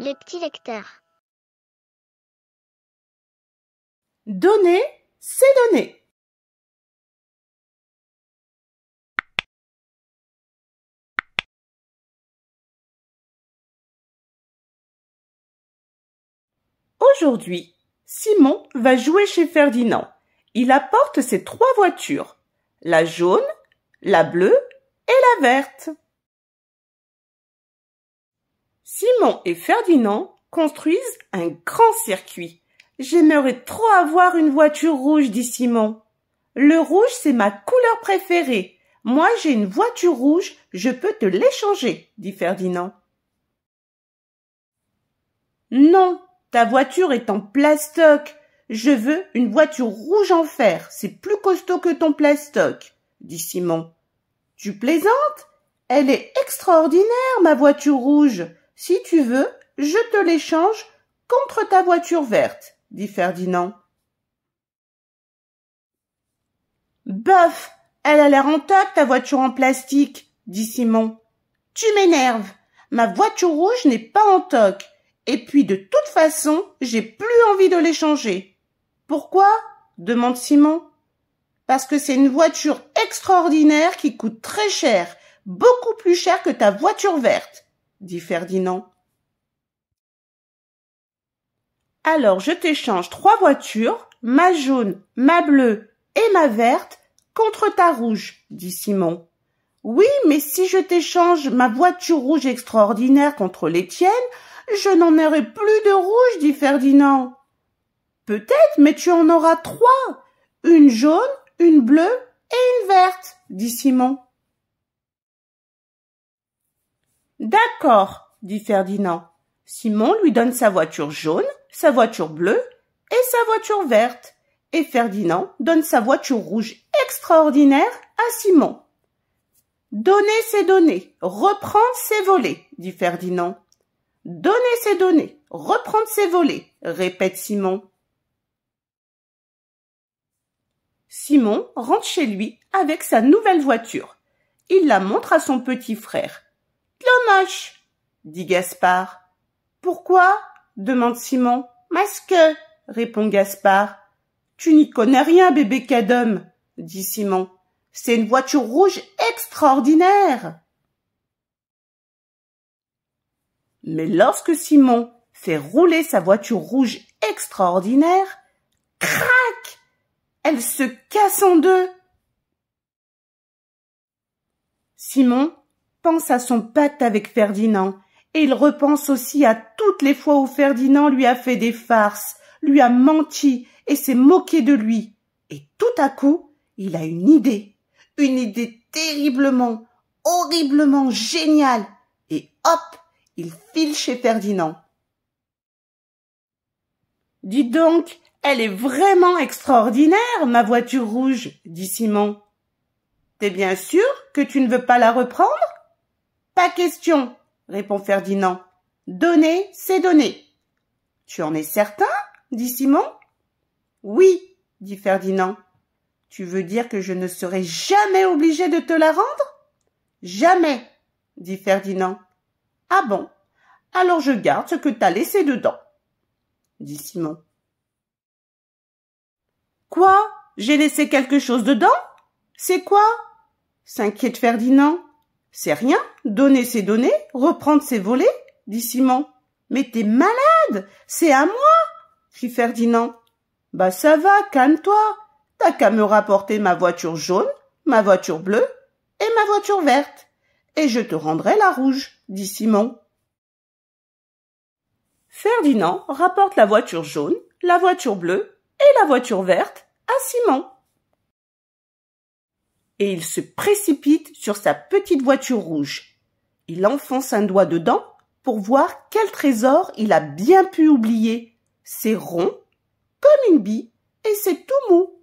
Les petits lecteurs. Donner, c'est donner. Aujourd'hui, Simon va jouer chez Ferdinand. Il apporte ses trois voitures, la jaune, la bleue et la verte. Simon et Ferdinand construisent un grand circuit. J'aimerais trop avoir une voiture rouge, dit Simon. Le rouge, c'est ma couleur préférée. Moi, j'ai une voiture rouge, je peux te l'échanger, dit Ferdinand. Non, ta voiture est en plastoc. Je veux une voiture rouge en fer, c'est plus costaud que ton plastoc, dit Simon. Tu plaisantes? Elle est extraordinaire, ma voiture rouge. Si tu veux, je te l'échange contre ta voiture verte, dit Ferdinand. Bof, elle a l'air en toc, ta voiture en plastique, dit Simon. Tu m'énerves. Ma voiture rouge n'est pas en toc. Et puis de toute façon, j'ai plus envie de l'échanger. Pourquoi demande Simon. Parce que c'est une voiture extraordinaire qui coûte très cher, beaucoup plus cher que ta voiture verte dit Ferdinand. Alors je t'échange trois voitures, ma jaune, ma bleue et ma verte, contre ta rouge, dit Simon. Oui, mais si je t'échange ma voiture rouge extraordinaire contre les tiennes, je n'en aurai plus de rouge, dit Ferdinand. Peut-être, mais tu en auras trois. Une jaune, une bleue et une verte, dit Simon. D'accord, dit Ferdinand. Simon lui donne sa voiture jaune, sa voiture bleue et sa voiture verte. Et Ferdinand donne sa voiture rouge extraordinaire à Simon. Donnez ses données, reprendre ses volets, dit Ferdinand. Donnez ses données, reprendre ses volets, répète Simon. Simon rentre chez lui avec sa nouvelle voiture. Il la montre à son petit frère moche, dit Gaspard. Pourquoi? demande Simon. Masque, » que, répond Gaspard. Tu n'y connais rien, bébé cadum, » dit Simon. C'est une voiture rouge extraordinaire. Mais lorsque Simon fait rouler sa voiture rouge extraordinaire, crac Elle se casse en deux. Simon pense à son pacte avec Ferdinand, et il repense aussi à toutes les fois où Ferdinand lui a fait des farces, lui a menti et s'est moqué de lui. Et tout à coup, il a une idée, une idée terriblement, horriblement géniale, et hop, il file chez Ferdinand. Dis donc, elle est vraiment extraordinaire, ma voiture rouge, dit Simon. T'es bien sûr que tu ne veux pas la reprendre? question, répond Ferdinand. Donner, c'est donner. Tu en es certain dit Simon. Oui, dit Ferdinand. Tu veux dire que je ne serai jamais obligé de te la rendre Jamais, dit Ferdinand. Ah bon Alors je garde ce que t'as laissé dedans, dit Simon. Quoi J'ai laissé quelque chose dedans C'est quoi s'inquiète Ferdinand. C'est rien, donner ses données, reprendre ses volets, dit Simon. Mais t'es malade, c'est à moi, fit Ferdinand. Bah ça va, calme-toi. T'as qu'à me rapporter ma voiture jaune, ma voiture bleue et ma voiture verte, et je te rendrai la rouge, dit Simon. Ferdinand rapporte la voiture jaune, la voiture bleue et la voiture verte à Simon et il se précipite sur sa petite voiture rouge. Il enfonce un doigt dedans pour voir quel trésor il a bien pu oublier. C'est rond, comme une bille, et c'est tout mou.